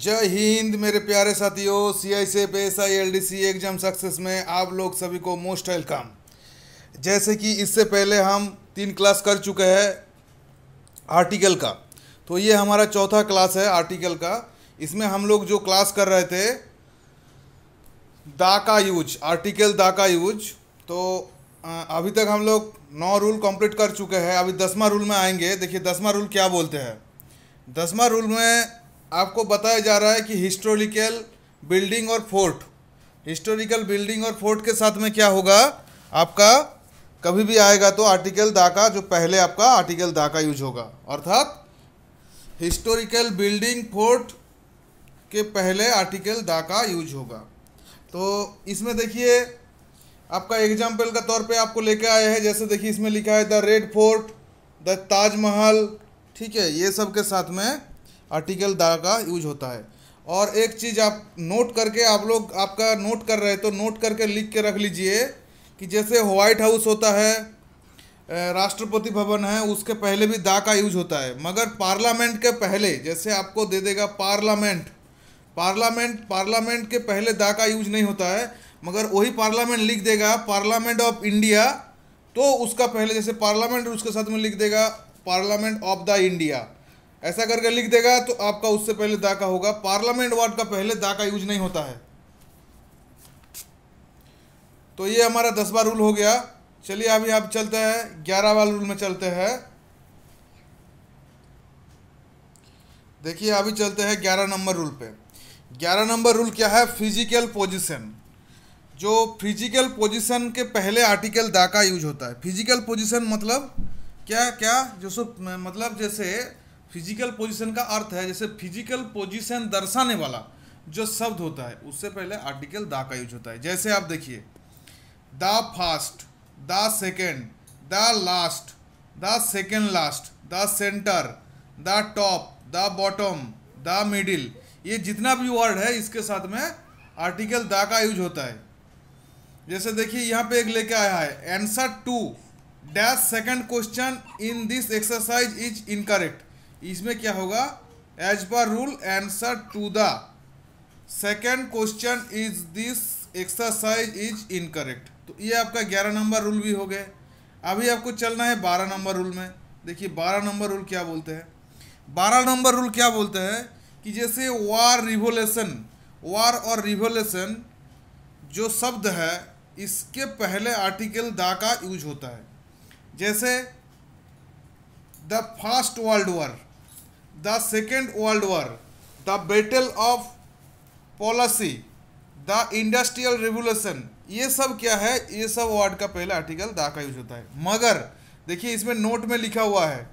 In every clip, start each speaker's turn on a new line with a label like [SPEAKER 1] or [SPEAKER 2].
[SPEAKER 1] जय हिंद मेरे प्यारे साथियों सी आई से S I L D C exam success में आप लोग सभी को मोस्ट वेलकम जैसे कि इससे पहले हम तीन क्लास कर चुके हैं आर्टिकल का तो ये हमारा चौथा क्लास है आर्टिकल का इसमें हम लोग जो क्लास कर रहे थे दा का यूज आर्टिकल दा का यूज तो अभी तक हम लोग नौ रूल कंप्लीट कर चुके हैं अभी दसवा रूल में आएंगे देखिए दसवा रूल क्या बोलते हैं दसवा रूल में आपको बताया जा रहा है कि हिस्टोरिकल बिल्डिंग और फोर्ट हिस्टोरिकल बिल्डिंग और फोर्ट के साथ में क्या होगा आपका कभी भी आएगा तो आर्टिकल दा का जो पहले आपका आर्टिकल दा का यूज होगा अर्थात हिस्टोरिकल बिल्डिंग फोर्ट के पहले आर्टिकल दा का यूज होगा तो इसमें देखिए आपका एग्जाम्पल का तौर पे आपको लेके आया है जैसे देखिए इसमें लिखा है the red fort the Taj Mahal ठीक है ये सब के साथ में आर्टिकल दा का यूज होता है और एक चीज़ आप नोट करके आप लोग आपका नोट कर रहे हैं तो नोट करके लिख के रख लीजिए कि जैसे व्हाइट हाउस होता है राष्ट्रपति भवन है उसके पहले भी दा का यूज होता है मगर पार्लियामेंट के पहले जैसे आपको दे देगा पार्लियामेंट पार्लियामेंट पार्लियामेंट के पहले दा का यूज नहीं होता है मगर वही पार्लियामेंट लिख देगा पार्लियामेंट ऑफ इंडिया तो उसका पहले जैसे पार्लियामेंट उसके साथ में लिख देगा पार्लियामेंट ऑफ द इंडिया ऐसा करके लिख देगा तो आपका उससे पहले दा का होगा पार्लियामेंट वार्ड का पहले दा का यूज नहीं होता है तो ये हमारा दसवा रूल हो गया चलिए अभी आप चलते हैं ग्यारह बार रूल में चलते हैं देखिए अभी चलते हैं ग्यारह नंबर रूल पे ग्यारह नंबर रूल क्या है फिजिकल पोजिशन जो फिजिकल पोजिशन के पहले आर्टिकल दा का यूज होता है फिजिकल पोजिशन मतलब क्या क्या जो सो मतलब जैसे फिजिकल पोजीशन का अर्थ है जैसे फिजिकल पोजीशन दर्शाने वाला जो शब्द होता है उससे पहले आर्टिकल दा का यूज होता है जैसे आप देखिए the first the second the last the second last the centre the top the bottom the middle ये जितना भी वर्ड है इसके साथ में आर्टिकल दा का यूज होता है जैसे देखिए यहाँ पे एक लेके आया है answer to dash second question in this exercise is incorrect इसमें क्या होगा as per rule answer to the second question is this exercise is incorrect तो ये आपका ग्यारह नंबर रूल भी हो गए अभी आपको चलना है बारह नंबर रूल में देखिए बारह नंबर रूल क्या बोलते हैं बारह नंबर रूल क्या बोलते हैं कि जैसे वार रिवोलेशन वार और रिवोलेशन जो शब्द है इसके पहले आर्टिकल दा का यूज होता है जैसे the first world war the second world war the battle of Plassey the industrial revolution ये सब क्या है ये सब वर्ड का पहला आर्टिकल दा का यूज होता है मगर देखिए इसमें नोट में लिखा हुआ है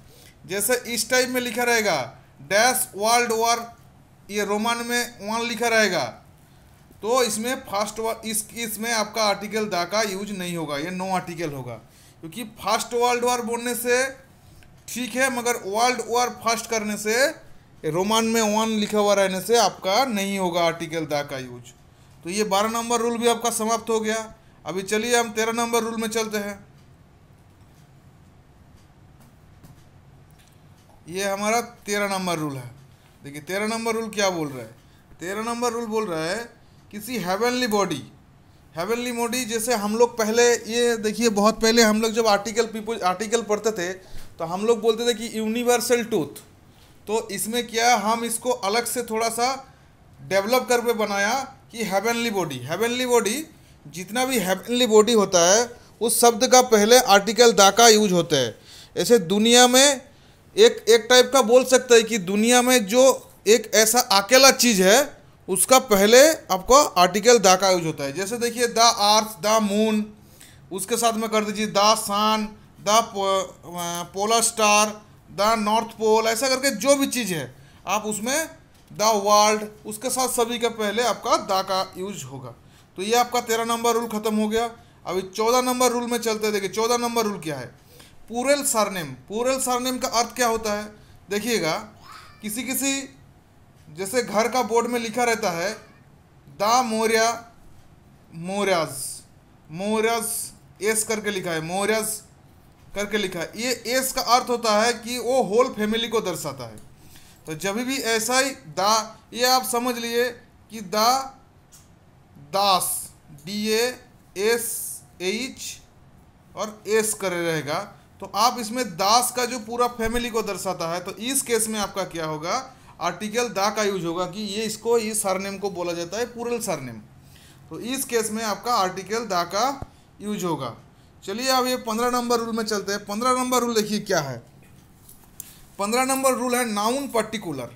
[SPEAKER 1] जैसे इस टाइप में लिखा रहेगा डैश वर्ल्ड वॉर ये रोमान में वन लिखा रहेगा तो इसमें फर्स्ट वर्ल्ड इस इसमें आपका आर्टिकल दा का यूज नहीं होगा ये नो आर्टिकल होगा क्योंकि फर्स्ट वर्ल्ड वॉर बोलने से ठीक है मगर वर्ल्ड वॉर फर्स्ट करने से रोमान में वन लिखा हुआ रहने से आपका नहीं होगा आर्टिकल दा का यूज तो ये बारह नंबर रूल भी आपका समाप्त हो गया अभी चलिए हम तेरह नंबर रूल में चलते हैं ये हमारा तेरह नंबर रूल है देखिए तेरह नंबर रूल क्या बोल रहा है तेरह नंबर रूल बोल रहा है किसी हेवनली बॉडी हेवनली बॉडी जैसे हम लोग पहले ये देखिए बहुत पहले हम लोग जब आर्टिकल पीपल आर्टिकल पढ़ते थे तो हम लोग बोलते थे कि यूनिवर्सल टूथ तो इसमें क्या हम इसको अलग से थोड़ा सा डेवलप करके बनाया कि हेवनली बॉडी हेवनली बॉडी जितना भी हेवनली बॉडी होता है उस शब्द का पहले आर्टिकल दा का यूज होता है ऐसे दुनिया में एक एक टाइप का बोल सकते हैं कि दुनिया में जो एक ऐसा अकेला चीज़ है उसका पहले आपको आर्टिकल दा का यूज होता है जैसे देखिए द अर्थ द मून उसके साथ में कर दीजिए the sun the polar star the north pole ऐसा करके जो भी चीज़ है आप उसमें द वर्ल्ड उसके साथ सभी का पहले आपका द का यूज होगा तो ये आपका तेरह नंबर रूल ख़त्म हो गया अभी चौदह नंबर रूल में चलते देखिए चौदह नंबर रूल क्या है पूरेल सरनेम पूरेल सरनेम का अर्थ क्या होता है देखिएगा किसी किसी जैसे घर का बोर्ड में लिखा रहता है द मौर्या मौर्याज मौर्याज एस करके लिखा है मौर्याज करके लिखा है ये एस का अर्थ होता है कि वो होल फैमिली को दर्शाता है तो जब भी ऐसा ही दा ये आप समझ लिए कि the dash D A S H और एस करे रहेगा तो आप इसमें दास का जो पूरा फैमिली को दर्शाता है तो इस केस में आपका क्या होगा आर्टिकल दा का यूज होगा कि ये इसको इस सरनेम को बोला जाता है पूरल सरनेम तो इस केस में आपका आर्टिकल दा का यूज होगा चलिए अब ये पंद्रह नंबर रूल में चलते हैं पंद्रह नंबर रूल देखिए क्या है पंद्रह नंबर रूल है नाउन पर्टिकुलर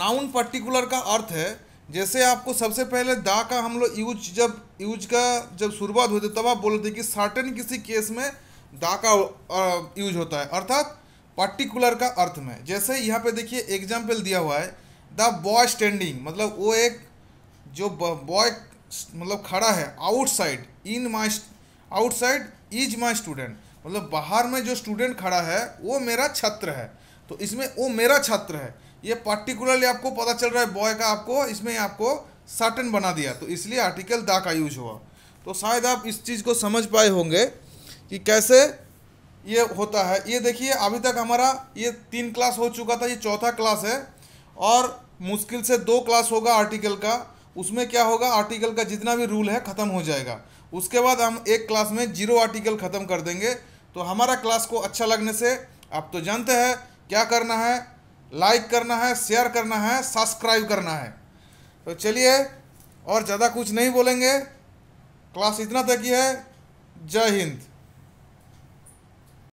[SPEAKER 1] नाउन पर्टिकुलर का अर्थ है जैसे आपको सबसे पहले दा का हम लोग यूज जब यूज का जब शुरुआत होती है तब आप बोलते कि सर्टन किसी केस में दा का यूज होता है अर्थात पर्टिकुलर का अर्थ में जैसे यहाँ पे देखिए एग्जाम्पल दिया हुआ है द बॉय स्टैंडिंग मतलब वो एक जो बॉय मतलब खड़ा है outside in my outside is my student मतलब बाहर में जो स्टूडेंट खड़ा है वो मेरा छात्र है तो इसमें वो मेरा छात्र है ये पर्टिकुलरली आपको पता चल रहा है बॉय का आपको इसमें आपको सर्टन बना दिया तो इसलिए आर्टिकल दा का यूज हुआ तो शायद आप इस चीज़ को समझ पाए होंगे कि कैसे ये होता है ये देखिए अभी तक हमारा ये तीन क्लास हो चुका था ये चौथा क्लास है और मुश्किल से दो क्लास होगा आर्टिकल का उसमें क्या होगा आर्टिकल का जितना भी रूल है ख़त्म हो जाएगा उसके बाद हम एक क्लास में जीरो आर्टिकल ख़त्म कर देंगे तो हमारा क्लास को अच्छा लगने से आप तो जानते हैं क्या करना है लाइक करना है शेयर करना है सब्सक्राइब करना है तो चलिए और ज़्यादा कुछ नहीं बोलेंगे क्लास इतना तक ही है जय हिंद